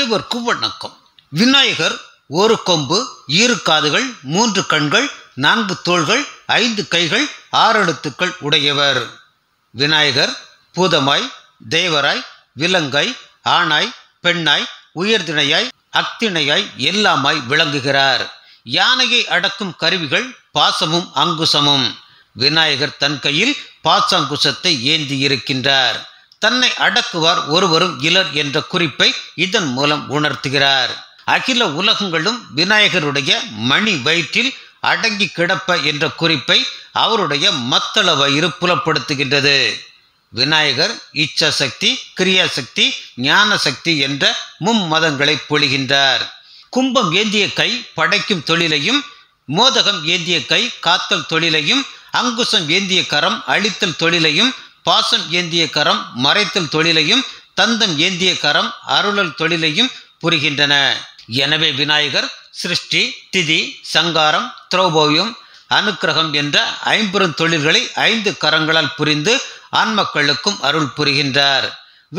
ஆண்டவர்க்கு வணக்கம் விநாயகர் ஒரு கொம்பு இரு காதுகள் மூன்று கண்கள் நான்கு தோள்கள் ஐந்து கைகள் ஆறு எழுத்துக்கள் உடையவர் விநாயகர் பூதமாய் தேவராய் விலங்காய் ஆணாய் பெண்ணாய் உயர்திணையாய் அத்திணையாய் எல்லாமாய் விளங்குகிறார் யானையை அடக்கும் கருவிகள் பாசமும் அங்குசமும் விநாயகர் தன் கையில் பாசங்குசத்தை ஏந்தி இருக்கின்றார் தன்னை அடக்குவார் ஒருவரும் இலர் என்ற குறிப்பை இதன் மூலம் உணர்த்துகிறார் அகில உலகங்களும் விநாயகருடைய மணி வயிற்றில் அடங்கி கிடப்ப என்ற குறிப்பை அவருடைய மத்தள வயிறு புலப்படுத்துகின்றது விநாயகர் இச்சசக்தி கிரியாசக்தி ஞான சக்தி என்ற மும்மதங்களை பொழிகின்றார் கும்பம் ஏந்திய கை படைக்கும் தொழிலையும் மோதகம் ஏந்திய கை காத்தல் தொழிலையும் அங்குசம் ஏந்திய கரம் அழித்தல் தொழிலையும் பாசம் ஏந்திய கரம் மறைத்தல் தொழிலையும் தந்தம் ஏந்திய கரம் அருளல் தொழிலையும் புரிகின்றன எனவே விநாயகர் சிருஷ்டி திதி சங்காரம் திரௌபவியம் அனுக்கிரகம் என்ற ஐம்பெரும் தொழில்களை ஐந்து கரங்களால் புரிந்து ஆண்மக்களுக்கும் அருள் புரிகின்றார்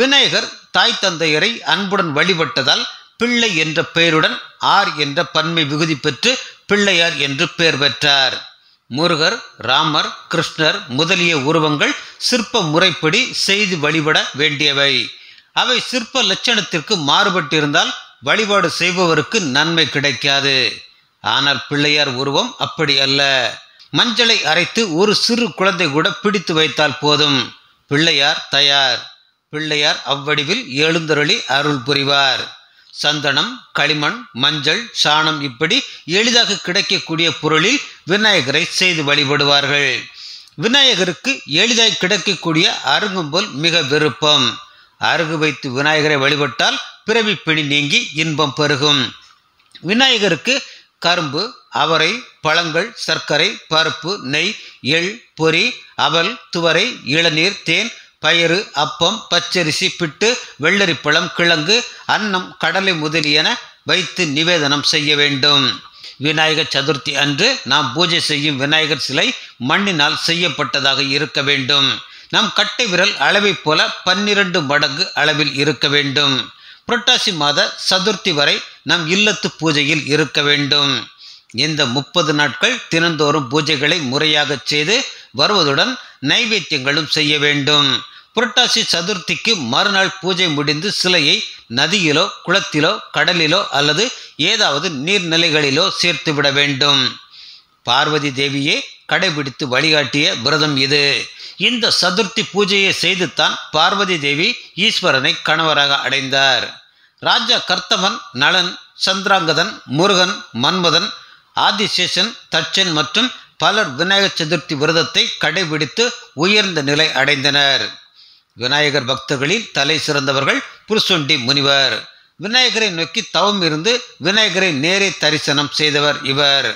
விநாயகர் தாய் தந்தையரை அன்புடன் வழிபட்டதால் பிள்ளை என்ற பெயருடன் ஆர் என்ற பன்மை விகுதி பெற்று பிள்ளையார் என்று பெயர் பெற்றார் முருகர் ராமர் கிருஷ்ணர் முதலிய உருவங்கள் சிற்ப முறைப்படி செய்து வழிபட வேண்டியவை அவை சிற்ப லட்சணத்திற்கு மாறுபட்டிருந்தால் வழிபாடு செய்பவருக்கு நன்மை கிடைக்காது ஆனால் பிள்ளையார் உருவம் அப்படி அல்ல மஞ்சளை அரைத்து ஒரு சிறு குழந்தை கூட பிடித்து வைத்தால் போதும் பிள்ளையார் தயார் பிள்ளையார் அவ்வடிவில் எழுந்தருளி அருள் புரிவார் சந்தனம் களிமண் மஞ்சள் சாணம் இப்படி எளிதாக கிடைக்கக்கூடிய பொருளில் விநாயகரை செய்து வழிபடுவார்கள் விநாயகருக்கு எளிதாக கிடைக்கக்கூடிய அருங்கும்போல் மிக விருப்பம் அருகு வைத்து விநாயகரை வழிபட்டால் பிறவி பிணி நீங்கி இன்பம் பெருகும் விநாயகருக்கு கரும்பு அவரை பழங்கள் சர்க்கரை பருப்பு நெய் எள் பொறி அவல் துவரை இளநீர் தேன் பயிறு அப்பம் பச்சரிசி பிட்டு வெள்ளரிப்பழம் கிழங்கு அன்னம் கடலை முதலியன வைத்து நிவேதனம் செய்ய வேண்டும் விநாயகர் சதுர்த்தி அன்று நாம் பூஜை செய்யும் விநாயகர் சிலை மண்ணினால் செய்யப்பட்டதாக இருக்க வேண்டும் நம் கட்டை விரல் அளவை போல பன்னிரண்டு மடங்கு அளவில் இருக்க வேண்டும் புரட்டாசி மாத சதுர்த்தி வரை நம் இல்லத்து பூஜையில் இருக்க வேண்டும் இந்த முப்பது நாட்கள் தினந்தோறும் பூஜைகளை முறையாக செய்து வருவதுடன் நைவேத்தியங்களும் செய்ய வேண்டும் புரட்டாசி சதுர்த்திக்கு மறுநாள் பூஜை முடிந்து சிலையை நதியிலோ குளத்திலோ கடலிலோ அல்லது ஏதாவது நீர்நிலைகளிலோ விட வேண்டும் பார்வதி தேவியே கடைபிடித்து வழிகாட்டிய விரதம் இது இந்த சதுர்த்தி பூஜையை செய்துத்தான் பார்வதி தேவி ஈஸ்வரனை கணவராக அடைந்தார் ராஜா கர்த்தவன் நலன் சந்திராங்கதன் முருகன் மன்மதன் ஆதிசேஷன் தச்சன் மற்றும் பலர் விநாயகர் சதுர்த்தி விரதத்தை கடைபிடித்து உயர்ந்த நிலை அடைந்தனர் விநாயகர் பக்தர்களில் தலை சிறந்தவர்கள் புருசுண்டி முனிவர் விநாயகரை நோக்கி தவம் இருந்து விநாயகரை நேரே தரிசனம் செய்தவர் இவர்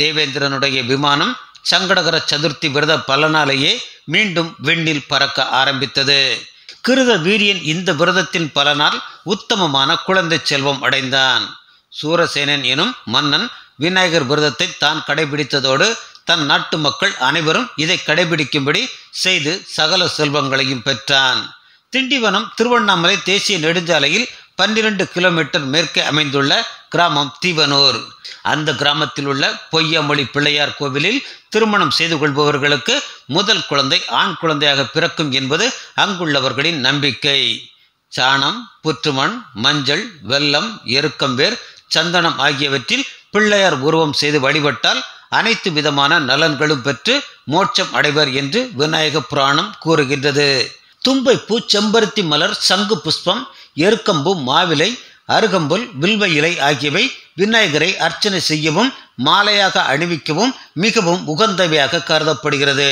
தேவேந்திரனுடைய விமானம் சங்கடகர சதுர்த்தி விரத பலனாலேயே மீண்டும் விண்ணில் பறக்க ஆரம்பித்தது கிருத வீரியன் இந்த விரதத்தின் பலனால் உத்தமமான குழந்தை செல்வம் அடைந்தான் சூரசேனன் எனும் மன்னன் விநாயகர் விரதத்தை தான் கடைபிடித்ததோடு தன் நாட்டு மக்கள் அனைவரும் இதை கடைபிடிக்கும்படி செய்து சகல செல்வங்களையும் பெற்றான் திண்டிவனம் திருவண்ணாமலை தேசிய நெடுஞ்சாலையில் பன்னிரண்டு கிலோமீட்டர் மேற்கே அமைந்துள்ள கிராமம் தீவனூர் அந்த கிராமத்தில் உள்ள பொய்யாமொழி பிள்ளையார் கோவிலில் திருமணம் செய்து கொள்பவர்களுக்கு முதல் குழந்தை ஆண் குழந்தையாக பிறக்கும் என்பது அங்குள்ளவர்களின் நம்பிக்கை சாணம் புற்றுமண் மஞ்சள் வெல்லம் எருக்கம்பேர் சந்தனம் ஆகியவற்றில் பிள்ளையார் உருவம் செய்து வழிபட்டால் அனைத்து விதமான நலன்களும் பெற்று மோட்சம் அடைவர் என்று விநாயக புராணம் கூறுகின்றது தும்பை பூ செம்பருத்தி மலர் சங்கு புஷ்பம் எருக்கம்பு மாவிலை அருகம்புல் வில்வ இலை ஆகியவை விநாயகரை அர்ச்சனை செய்யவும் மாலையாக அணிவிக்கவும் மிகவும் உகந்தவையாக கருதப்படுகிறது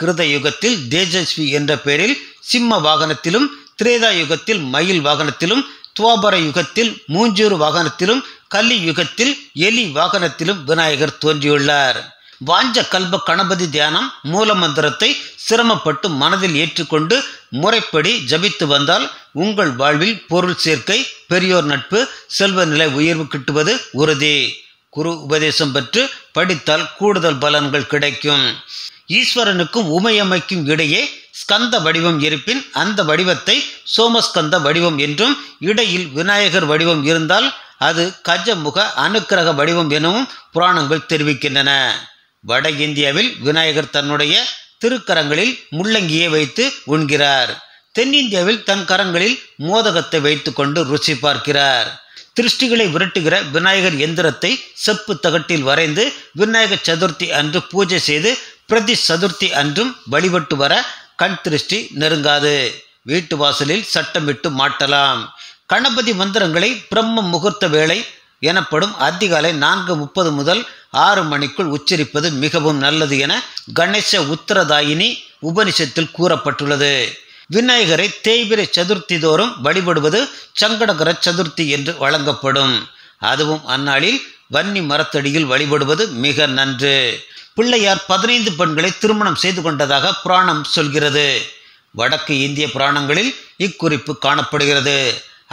கிருத யுகத்தில் தேஜஸ்வி என்ற பெயரில் சிம்ம வாகனத்திலும் திரேதா யுகத்தில் மயில் வாகனத்திலும் துவாபர யுகத்தில் மூஞ்சூறு வாகனத்திலும் கலி யுகத்தில் எலி வாகனத்திலும் விநாயகர் தோன்றியுள்ளார் வாஞ்ச கல்ப கணபதி தியானம் மூலமந்திரத்தை சிரமப்பட்டு மனதில் ஏற்றுக்கொண்டு முறைப்படி ஜபித்து வந்தால் உங்கள் வாழ்வில் பொருள் சேர்க்கை பெரியோர் நட்பு செல்வ நிலை உயர்வு கிட்டுவது உறுதி குரு உபதேசம் பெற்று படித்தால் கூடுதல் பலன்கள் கிடைக்கும் ஈஸ்வரனுக்கும் உமையமைக்கும் இடையே ஸ்கந்த வடிவம் இருப்பின் அந்த வடிவத்தை சோமஸ்கந்த வடிவம் என்றும் இடையில் விநாயகர் வடிவம் இருந்தால் அது கஜமுக அனுக்கிரக வடிவம் எனவும் புராணங்கள் தெரிவிக்கின்றன வட இந்தியாவில் விநாயகர் தன்னுடைய திருக்கரங்களில் முள்ளங்கியை வைத்து உண்கிறார் தென்னிந்தியாவில் தன் கரங்களில் மோதகத்தை வைத்துக்கொண்டு ருசி பார்க்கிறார் திருஷ்டிகளை விரட்டுகிற விநாயகர் எந்திரத்தை செப்பு தகட்டில் வரைந்து விநாயகர் சதுர்த்தி அன்று பூஜை செய்து பிரதி சதுர்த்தி அன்றும் வழிபட்டு வர கண் திருஷ்டி நெருங்காது வீட்டு வாசலில் சட்டமிட்டு மாட்டலாம் கணபதி மந்திரங்களை பிரம்ம முகூர்த்த வேலை எனப்படும் அதிகாலை நான்கு முப்பது முதல் ஆறு மணிக்குள் உச்சரிப்பது மிகவும் நல்லது என கணேச உத்தரதாயினி உபனிஷத்தில் கூறப்பட்டுள்ளது விநாயகரை தேய்பிரை சதுர்த்தி தோறும் வழிபடுவது சங்கடகர சதுர்த்தி என்று வழங்கப்படும் அதுவும் அந்நாளில் வன்னி மரத்தடியில் வழிபடுவது மிக நன்று பிள்ளையார் பதினைந்து பெண்களை திருமணம் செய்து கொண்டதாக புராணம் சொல்கிறது வடக்கு இந்திய புராணங்களில் இக்குறிப்பு காணப்படுகிறது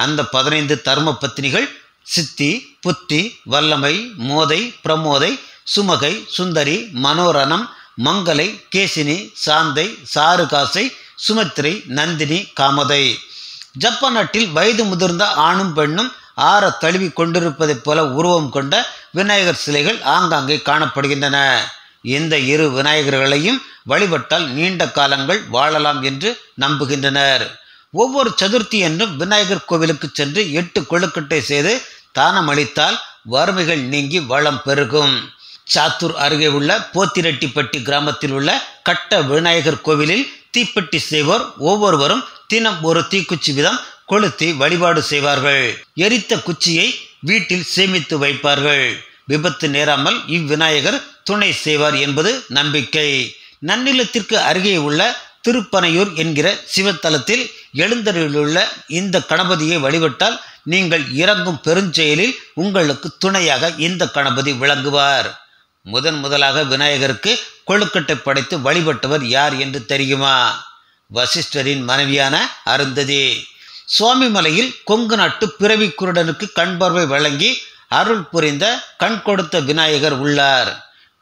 அந்த பதினைந்து தர்ம பத்தினிகள் சித்தி புத்தி வல்லமை மோதை பிரமோதை சுமகை சுந்தரி மனோரணம் மங்கலை கேசினி சாந்தை சாருகாசை சுமத்திரை நந்தினி காமதை ஜப்பான் நாட்டில் வயது முதிர்ந்த ஆணும் பெண்ணும் ஆற தழுவி கொண்டிருப்பதைப் போல உருவம் கொண்ட விநாயகர் சிலைகள் ஆங்காங்கே காணப்படுகின்றன இந்த இரு விநாயகர்களையும் வழிபட்டால் நீண்ட காலங்கள் வாழலாம் என்று நம்புகின்றனர் ஒவ்வொரு சதுர்த்தி என்றும் விநாயகர் கோவிலுக்கு சென்று எட்டு கொழுக்கட்டை செய்து தானம் அளித்தால் வறுமைகள் நீங்கி வளம் பெருகும் சாத்தூர் அருகே உள்ள போத்திரெட்டிப்பட்டி கிராமத்தில் உள்ள கட்ட விநாயகர் கோவிலில் தீப்பெட்டி செய்வோர் ஒவ்வொருவரும் தினம் ஒரு தீக்குச்சி விதம் கொளுத்தி வழிபாடு செய்வார்கள் எரித்த குச்சியை வீட்டில் சேமித்து வைப்பார்கள் விபத்து நேராமல் இவ்விநாயகர் துணை செய்வார் என்பது நம்பிக்கை நன்னிலத்திற்கு அருகே உள்ள திருப்பனையூர் என்கிற சிவத்தலத்தில் எழுந்தருளுள்ள இந்த கணபதியை வழிபட்டால் நீங்கள் இறங்கும் பெருஞ்செயலில் உங்களுக்கு துணையாக இந்த கணபதி விளங்குவார் முதன் முதலாக விநாயகருக்கு கொழுக்கட்டை படைத்து வழிபட்டவர் யார் என்று தெரியுமா வசிஷ்டரின் மனைவியான அருந்ததி சுவாமிமலையில் கொங்கு நாட்டு பிறவி குருடனுக்கு கண்பார்வை வழங்கி அருள் புரிந்த கண் கொடுத்த விநாயகர் உள்ளார்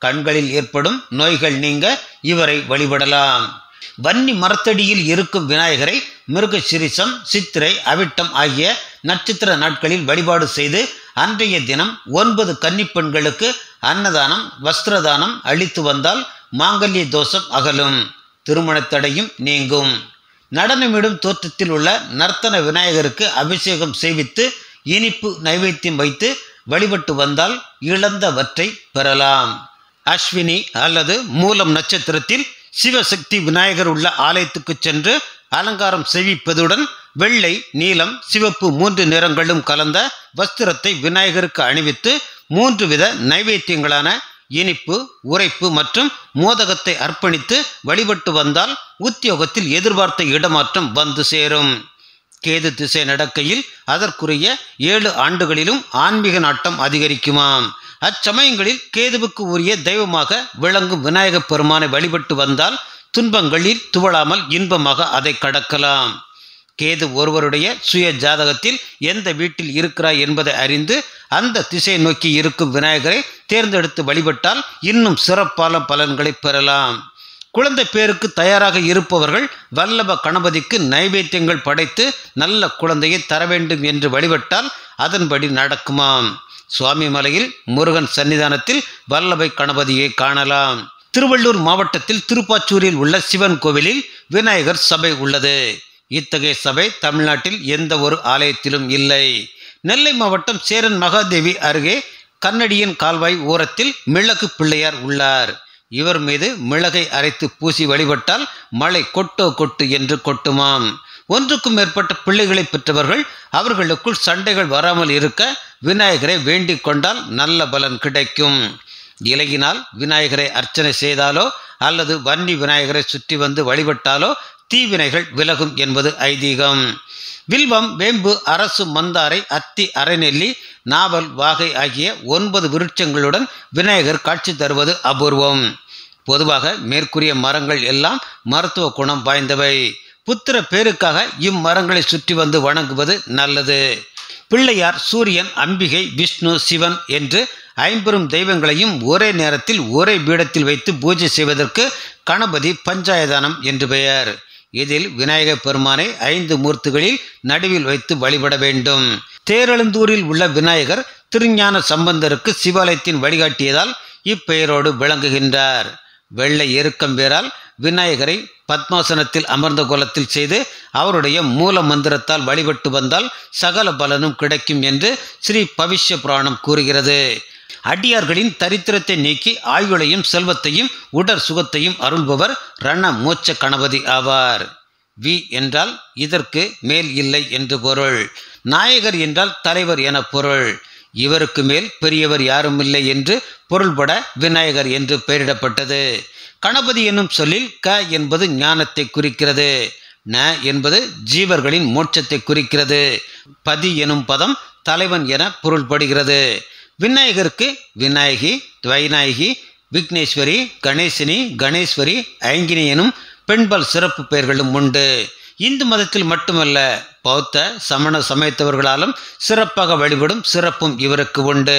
கண்களில் ஏற்படும் நோய்கள் நீங்க இவரை வழிபடலாம் வன்னி மரத்தடியில் இருக்கும் விநாயகரை மிருக சிரிசம் சித்திரை அவிட்டம் ஆகிய நட்சத்திர நாட்களில் வழிபாடு செய்து அன்றைய தினம் ஒன்பது கன்னிப்பெண்களுக்கு அன்னதானம் வஸ்திரதானம் அளித்து வந்தால் மாங்கல்ய தோஷம் அகலும் திருமணத்தடையும் நீங்கும் நடனமிடும் தோற்றத்தில் உள்ள நர்த்தன விநாயகருக்கு அபிஷேகம் செய்வித்து இனிப்பு நைவேத்தியம் வைத்து வழிபட்டு வந்தால் இழந்தவற்றை பெறலாம் அஸ்வினி அல்லது மூலம் நட்சத்திரத்தில் சிவசக்தி விநாயகர் உள்ள ஆலயத்துக்கு சென்று அலங்காரம் செய்விப்பதுடன் வெள்ளை நீலம் சிவப்பு மூன்று நிறங்களும் கலந்த வஸ்திரத்தை விநாயகருக்கு அணிவித்து மூன்று வித நைவேத்தியங்களான இனிப்பு உரைப்பு மற்றும் மோதகத்தை அர்ப்பணித்து வழிபட்டு வந்தால் உத்தியோகத்தில் எதிர்பார்த்த இடமாற்றம் வந்து சேரும் கேது திசை நடக்கையில் அதற்குரிய ஏழு ஆண்டுகளிலும் ஆன்மீக நாட்டம் அதிகரிக்குமாம் அச்சமயங்களில் கேதுவுக்கு உரிய தெய்வமாக விளங்கும் விநாயகப் பெருமானை வழிபட்டு வந்தால் துன்பங்களில் துவளாமல் இன்பமாக அதை கடக்கலாம் கேது ஒருவருடைய சுய ஜாதகத்தில் எந்த வீட்டில் இருக்கிறாய் என்பதை அறிந்து அந்த திசை நோக்கி இருக்கும் விநாயகரை தேர்ந்தெடுத்து வழிபட்டால் இன்னும் சிறப்பான பலன்களை பெறலாம் குழந்தை பேருக்கு தயாராக இருப்பவர்கள் வல்லப கணபதிக்கு நைவேத்தியங்கள் படைத்து நல்ல குழந்தையை தர வேண்டும் என்று வழிபட்டால் அதன்படி நடக்குமாம் சுவாமி மலையில் முருகன் சன்னிதானத்தில் வல்லபை கணபதியை காணலாம் திருவள்ளூர் மாவட்டத்தில் திருப்பாச்சூரில் உள்ள சிவன் கோவிலில் விநாயகர் சபை உள்ளது இத்தகைய சபை தமிழ்நாட்டில் எந்த ஒரு ஆலயத்திலும் இல்லை நெல்லை மாவட்டம் சேரன் மகாதேவி அருகே கன்னடியின் கால்வாய் ஓரத்தில் மிளகு பிள்ளையார் உள்ளார் இவர் மீது மிளகை அரைத்து பூசி வழிபட்டால் மழை கொட்டோ கொட்டு என்று கொட்டுமாம் ஒன்றுக்கும் மேற்பட்ட பிள்ளைகளை பெற்றவர்கள் அவர்களுக்குள் சண்டைகள் வராமல் இருக்க விநாயகரை வேண்டிக் கொண்டால் நல்ல பலன் கிடைக்கும் இலகினால் விநாயகரை அர்ச்சனை செய்தாலோ அல்லது வன்னி விநாயகரை சுற்றி வந்து வழிபட்டாலோ தீவினைகள் விலகும் என்பது ஐதீகம் வில்வம் வேம்பு அரசு மந்தாரை அத்தி அரைநெல்லி நாவல் வாகை ஆகிய ஒன்பது விருட்சங்களுடன் விநாயகர் காட்சி தருவது அபூர்வம் பொதுவாக மேற்கூறிய மரங்கள் எல்லாம் மருத்துவ குணம் வாய்ந்தவை புத்திர பேருக்காக இம்மரங்களை சுற்றி வந்து வணங்குவது நல்லது பிள்ளையார் சூரியன் அம்பிகை விஷ்ணு சிவன் என்று ஐம்பெரும் தெய்வங்களையும் ஒரே நேரத்தில் ஒரே பீடத்தில் வைத்து பூஜை செய்வதற்கு கணபதி பஞ்சாயதானம் என்று பெயர் இதில் விநாயக பெருமானை ஐந்து மூர்த்திகளில் நடுவில் வைத்து வழிபட வேண்டும் தேரெழுந்தூரில் உள்ள விநாயகர் திருஞான சம்பந்தருக்கு சிவாலயத்தின் வழிகாட்டியதால் இப்பெயரோடு விளங்குகின்றார் வெள்ளை எருக்கம் பேரால் விநாயகரை பத்மாசனத்தில் அமர்ந்த கோலத்தில் செய்து அவருடைய மூல மந்திரத்தால் வழிபட்டு வந்தால் சகல பலனும் கிடைக்கும் என்று ஸ்ரீ பவிஷ்ய புராணம் கூறுகிறது அடியார்களின் தரித்திரத்தை நீக்கி ஆயுளையும் செல்வத்தையும் உடற் சுகத்தையும் அருள்பவர் ரண மோட்ச கணபதி ஆவார் வி என்றால் இதற்கு மேல் இல்லை என்று பொருள் நாயகர் என்றால் தலைவர் என பொருள் இவருக்கு மேல் பெரியவர் யாரும் இல்லை என்று பொருள்பட விநாயகர் என்று பெயரிடப்பட்டது கணபதி என்னும் சொல்லில் க என்பது ஞானத்தை குறிக்கிறது ந என்பது ஜீவர்களின் மோட்சத்தை குறிக்கிறது பதி எனும் பதம் தலைவன் என பொருள்படுகிறது விநாயகருக்கு விநாயகி துவைநாயகி விக்னேஸ்வரி கணேசினி கணேஸ்வரி ஐங்கினி எனும் சிறப்பு பெயர்களும் உண்டு இந்து மதத்தில் மட்டுமல்ல பௌத்த சமண சமயத்தவர்களாலும் சிறப்பாக வழிபடும் சிறப்பும் இவருக்கு உண்டு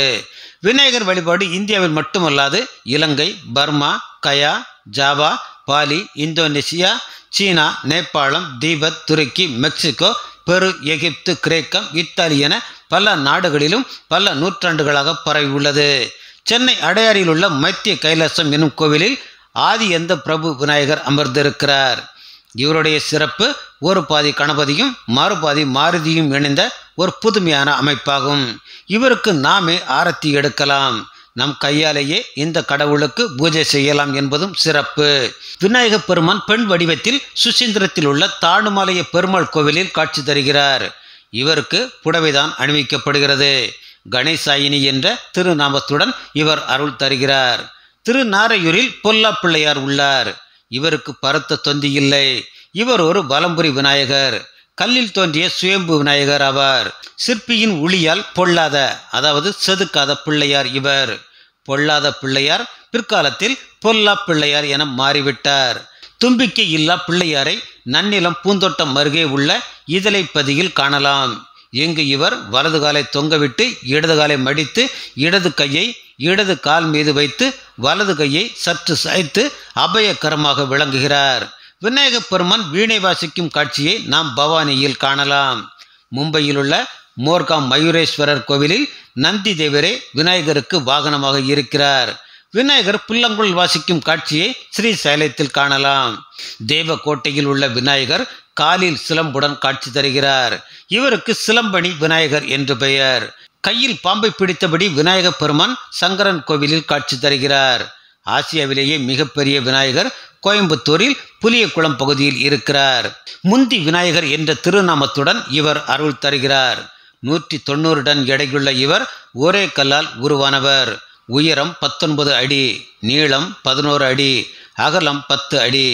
விநாயகர் வழிபாடு இந்தியாவில் மட்டுமல்லாது Ilangai Burma Gaya Java Bali Indonesia சீனா நேபாளம் தீபத் துருக்கி மெக்சிகோ பெரு எகிப்து கிரேக்கம் இத்தாலி என பல நாடுகளிலும் பல நூற்றாண்டுகளாக பரவி உள்ளது சென்னை அடையாறில் உள்ள மத்திய கைலாசம் என்னும் கோவிலில் ஆதி எந்த பிரபு விநாயகர் அமர்ந்திருக்கிறார் இவருடைய சிறப்பு ஒரு பாதி கணபதியும் மறுபாதி மாருதியும் இணைந்த ஒரு புதுமையான அமைப்பாகும் இவருக்கு நாமே ஆரத்தி எடுக்கலாம் நம் கையாலேயே இந்த கடவுளுக்கு பூஜை செய்யலாம் என்பதும் சிறப்பு விநாயக பெருமான் பெண் வடிவத்தில் சுசீந்திரத்தில் உள்ள தானுமாலய பெருமாள் கோவிலில் காட்சி தருகிறார் இவருக்கு புடவைதான் அணிவிக்கப்படுகிறது கணேசாயினி என்ற திருநாமத்துடன் இவர் அருள் தருகிறார் திருநாரையூரில் பொல்லா பிள்ளையார் உள்ளார் இவருக்கு பருத்த தொந்தி இல்லை இவர் ஒரு பலம்புரி விநாயகர் கல்லில் தோன்றிய சுயம்பு விநாயகர் ஆவார் சிற்பியின் ஒளியால் பொல்லாத அதாவது செதுக்காத பிள்ளையார் இவர் பொல்லாத பிள்ளையார் பிற்காலத்தில் பொல்லா பிள்ளையார் என மாறிவிட்டார் தும்பிக்கை இல்லா பிள்ளையாரை நன்னிலம் பூந்தோட்டம் அருகே உள்ள இதழை பதியில் காணலாம் இங்கு இவர் வலது காலை தொங்கவிட்டு இடது காலை மடித்து இடது கையை இடது கால் மீது வைத்து வலது கையை சற்று சாய்த்து அபயக்கரமாக விளங்குகிறார் விநாயக பெருமான் வீணை வாசிக்கும் காட்சியை நாம் பவானியில் காணலாம் மும்பையில் உள்ள மோர்காம் மயூரேஸ்வரர் கோவிலில் நந்தி தேவரே விநாயகருக்கு வாகனமாக இருக்கிறார் விநாயகர் புல்லங்குள் வாசிக்கும் காட்சியை ஸ்ரீ சைலத்தில் காணலாம் தேவக்கோட்டையில் உள்ள விநாயகர் காலில் சிலம்புடன் காட்சி தருகிறார் இவருக்கு சிலம்பணி விநாயகர் என்று பெயர் கையில் பாம்பை பிடித்தபடி விநாயகர் பெருமான் சங்கரன் கோவிலில் காட்சி தருகிறார் ஆசியாவிலேயே மிகப்பெரிய விநாயகர் கோயம்புத்தூரில் புலியகுளம் பகுதியில் இருக்கிறார் முந்தி விநாயகர் என்ற திருநாமத்துடன் இவர் அருள் தருகிறார் நூற்றி தொண்ணூறு டன் எடையுள்ள இவர் ஒரே கல்லால் உருவானவர் உயரம் பத்தொன்பது அடி நீளம் பதினோரு அடி அகலம் பத்து அடி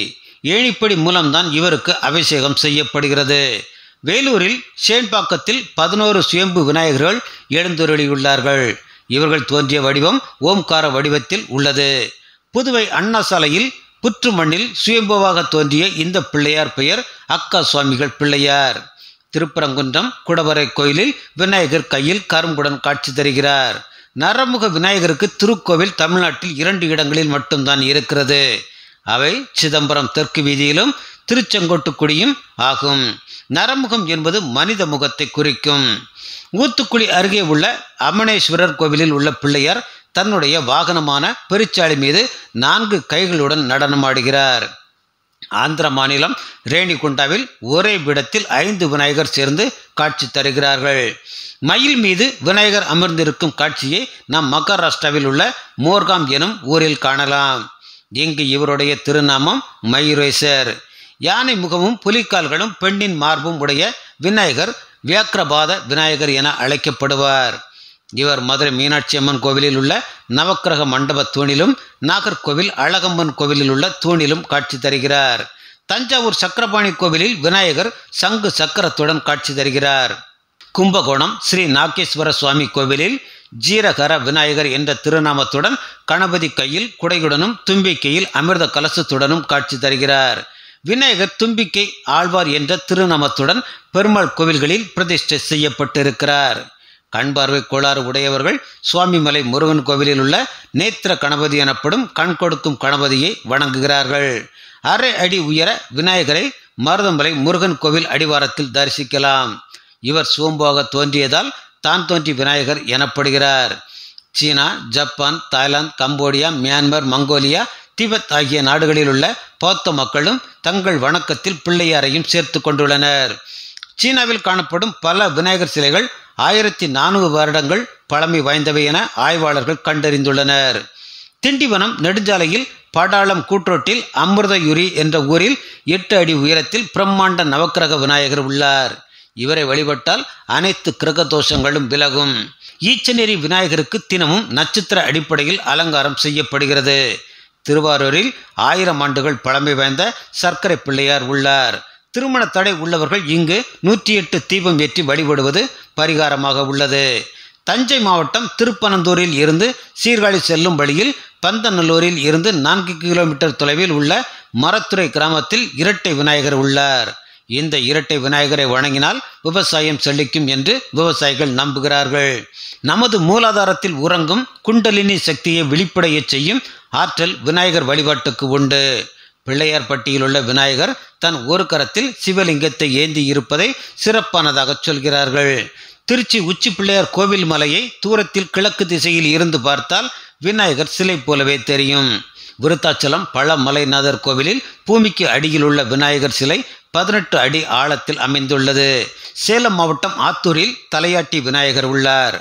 ஏணிப்படி மூலம்தான் இவருக்கு அபிஷேகம் செய்யப்படுகிறது வேலூரில் சேன்பாக்கத்தில் பதினோரு சுயம்பு விநாயகர்கள் எழுந்துருளியுள்ளார்கள் இவர்கள் தோன்றிய வடிவம் ஓம்கார வடிவத்தில் உள்ளது புதுவை அண்ணா சாலையில் புற்று மண்ணில் சுயம்புவாக தோன்றிய இந்த பிள்ளையார் பெயர் அக்கா சுவாமிகள் பிள்ளையார் திருப்பரங்குன்றம் குடவரை கோயிலில் விநாயகர் கையில் கரும்புடன் காட்சி தருகிறார் நரமுக விநாயகருக்கு திருக்கோவில் தமிழ்நாட்டில் இரண்டு இடங்களில் மட்டும்தான் இருக்கிறது அவை சிதம்பரம் தெற்கு வீதியிலும் திருச்செங்கோட்டுக்குடியும் ஆகும் நரமுகம் என்பது மனித முகத்தை குறிக்கும் ஊத்துக்குழி அருகே உள்ள அமனேஸ்வரர் கோவிலில் உள்ள பிள்ளையார் தன்னுடைய வாகனமான பெருச்சாளி மீது நான்கு கைகளுடன் நடனமாடுகிறார் ஆந்திர மாநிலம் ரேணிகுண்டாவில் ஒரே விடத்தில் ஐந்து விநாயகர் சேர்ந்து காட்சி தருகிறார்கள் மயில் மீது விநாயகர் அமர்ந்திருக்கும் காட்சியை நாம் மகாராஷ்டிராவில் உள்ள மோர்காம் எனும் ஊரில் காணலாம் இங்கு இவருடைய திருநாமம் மயூரேசர் யானை முகமும் புலிக்கால்களும் பெண்ணின் மார்பும் உடைய விநாயகர் வியாக்கிரபாத விநாயகர் என அழைக்கப்படுவார் இவர் மதுரை மீனாட்சி அம்மன் கோவிலில் உள்ள நவக்கிரக மண்டப தூணிலும் நாகர்கோவில் அழகம்மன் கோவிலில் உள்ள தூணிலும் காட்சி தருகிறார் தஞ்சாவூர் சக்கரபாணி கோவிலில் விநாயகர் சங்கு சக்கரத்துடன் காட்சி தருகிறார் கும்பகோணம் ஸ்ரீ நாகேஸ்வர சுவாமி கோவிலில் ஜீரகர விநாயகர் என்ற திருநாமத்துடன் கணபதி கையில் குடையுடனும் தும்பிக்கையில் அமிர்த கலசத்துடனும் காட்சி தருகிறார் விநாயகர் தும்பிக்கை ஆழ்வார் என்ற திருநாமத்துடன் பெருமாள் கோவில்களில் பிரதிஷ்டை செய்யப்பட்டிருக்கிறார் கண் பார்வை கோளாறு உடையவர்கள் சுவாமிமலை முருகன் கோவிலில் உள்ள நேத்திர கணபதி எனப்படும் கண் கொடுக்கும் கணபதியை வணங்குகிறார்கள் அரை அடி உயர விநாயகரை மருதமலை முருகன் கோவில் அடிவாரத்தில் தரிசிக்கலாம் இவர் சோம்போக தோன்றியதால் தான் தோன்றி விநாயகர் எனப்படுகிறார் சீனா Japan Thailand Cambodia Myanmar Mongolia Tibet ஆகிய நாடுகளில் உள்ள பௌத்த மக்களும் தங்கள் வணக்கத்தில் பிள்ளையாரையும் சேர்த்து கொண்டுள்ளனர் சீனாவில் காணப்படும் பல விநாயகர் சிலைகள் ஆயிரத்தி நானூறு வருடங்கள் பழமை வாய்ந்தவை என ஆய்வாளர்கள் கண்டறிந்துள்ளனர் திண்டிவனம் நெடுஞ்சாலையில் படாளம் கூற்றோட்டில் அமிர்தயுரி என்ற ஊரில் எட்டு அடி உயரத்தில் பிரம்மாண்ட நவக்கிரக விநாயகர் உள்ளார் இவரை வழிபட்டால் அனைத்து கிரகதோஷங்களும் விலகும் ஈச்சநெறி விநாயகருக்கு தினமும் நட்சத்திர அடிப்படையில் அலங்காரம் செய்யப்படுகிறது திருவாரூரில் ஆயிரம் ஆண்டுகள் பழமை வாய்ந்த சர்க்கரை பிள்ளையார் உள்ளார் திருமண தடை உள்ளவர்கள் இங்கு நூற்றி எட்டு தீபம் ஏற்றி வழிபடுவது பரிகாரமாக உள்ளது தஞ்சை மாவட்டம் திருப்பனந்தூரில் இருந்து சீர்காழி செல்லும் வழியில் பந்தநல்லூரில் இருந்து நான்கு கிலோமீட்டர் தொலைவில் உள்ள மரத்துறை கிராமத்தில் இரட்டை விநாயகர் உள்ளார் இந்த இரட்டை விநாயகரை வழங்கினால் விவசாயம் செழிக்கும் என்று விவசாயிகள் நம்புகிறார்கள் நமது மூலாதாரத்தில் உறங்கும் குண்டலினி சக்தியை வெளிப்படைய செய்யும் ஆற்றல் விநாயகர் வழிபாட்டுக்கு உண்டு பிள்ளையார்பட்டியில் உள்ள விநாயகர் தன் ஒரு கரத்தில் சிவலிங்கத்தை ஏந்தி இருப்பதை சிறப்பானதாக சொல்கிறார்கள் திருச்சி உச்சி பிள்ளையார் கோவில் மலையை தூரத்தில் கிழக்கு திசையில் இருந்து பார்த்தால் விநாயகர் சிலை போலவே தெரியும் விருத்தாச்சலம் பழமலைநாதர் கோவிலில் பூமிக்கு அடியில் உள்ள விநாயகர் சிலை பதினெட்டு அடி ஆழத்தில் அமைந்துள்ளது சேலம் மாவட்டம் ஆத்தூரில் தலையாட்டி விநாயகர் உள்ளார்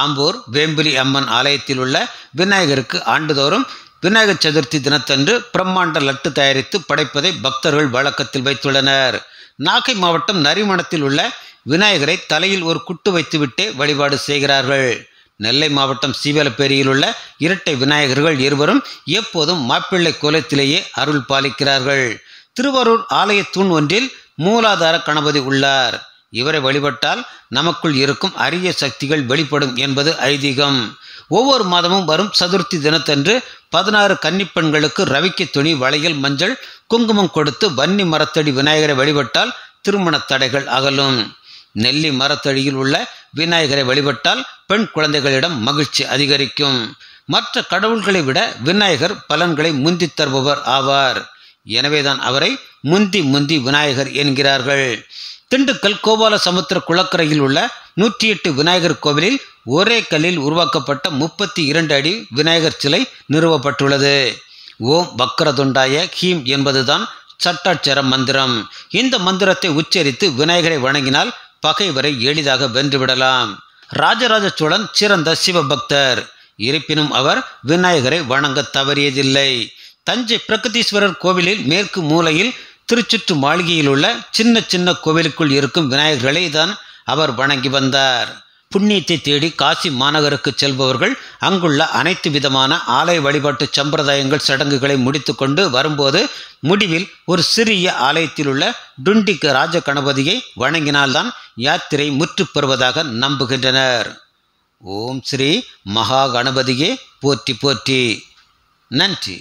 ஆம்பூர் வேம்புலி அம்மன் ஆலயத்தில் உள்ள விநாயகருக்கு ஆண்டுதோறும் விநாயக சதுர்த்தி தினத்தன்று பிரம்மாண்ட லட்டு தயாரித்து படைப்பதை பக்தர்கள் வழக்கத்தில் வைத்துள்ளனர் நாகை மாவட்டம் நரிமணத்தில் உள்ள விநாயகரை தலையில் ஒரு குட்டு வைத்துவிட்டே வழிபாடு செய்கிறார்கள் நெல்லை மாவட்டம் சீவலப்பேரியில் உள்ள இரட்டை விநாயகர்கள் இருவரும் எப்போதும் மாப்பிள்ளை கோலத்திலேயே அருள் பாலிக்கிறார்கள் திருவாரூர் ஆலய தூண் ஒன்றில் மூலாதார கணபதி உள்ளார் இவரை வழிபட்டால் நமக்குள் இருக்கும் அரிய சக்திகள் வெளிப்படும் என்பது ஐதீகம் ஒவ்வொரு மாதமும் வரும் சதுர்த்தி தினத்தன்று பதினாறு கன்னிப்பெண்களுக்கு ரவிக்கு துணி வளையல் மஞ்சள் குங்குமம் கொடுத்து வன்னி மரத்தடி விநாயகரை வழிபட்டால் திருமண தடைகள் அகலும் நெல்லி மரத்தடியில் உள்ள விநாயகரை வழிபட்டால் பெண் குழந்தைகளிடம் மகிழ்ச்சி அதிகரிக்கும் மற்ற கடவுள்களை விட விநாயகர் பலன்களை முந்தித் தருபவர் ஆவார் எனவேதான் அவரை முந்தி முந்தி விநாயகர் என்கிறார்கள் திண்டுக்கல் கோபால சமுத்திர குளக்கரையில் உள்ள நூற்றி எட்டு விநாயகர் கோவிலில் ஒரே கல்லில் உருவாக்கப்பட்ட முப்பத்தி இரண்டு அடி விநாயகர் சிலை நிறுவப்பட்டுள்ளது ஓம் பக்ரதுண்டாய ஹீம் என்பதுதான் சட்டாட்சர மந்திரம் இந்த மந்திரத்தை உச்சரித்து விநாயகரை வணங்கினால் பகைவரை எளிதாக வென்றுவிடலாம் ராஜராஜ சோழன் சிறந்த சிவபக்தர் இருப்பினும் அவர் விநாயகரை வணங்க தவறியதில்லை தஞ்சை பிரகதீஸ்வரர் கோவிலில் மேற்கு மூலையில் திருச்சுற்று மாளிகையில் உள்ள சின்ன சின்ன கோவிலுக்குள் இருக்கும் விநாயகர்களை தான் அவர் வணங்கி வந்தார் புண்ணியத்தை தேடி காசி மாநகருக்கு செல்பவர்கள் அங்குள்ள அனைத்து விதமான ஆலய வழிபாட்டு சம்பிரதாயங்கள் சடங்குகளை முடித்துக்கொண்டு வரும்போது முடிவில் ஒரு சிறிய ஆலயத்தில் உள்ள டுண்டிக்கு ராஜ கணபதியை வணங்கினால்தான் யாத்திரை முற்று பெறுவதாக நம்புகின்றனர் ஓம் ஸ்ரீ மகா கணபதியே போற்றி போற்றி நன்றி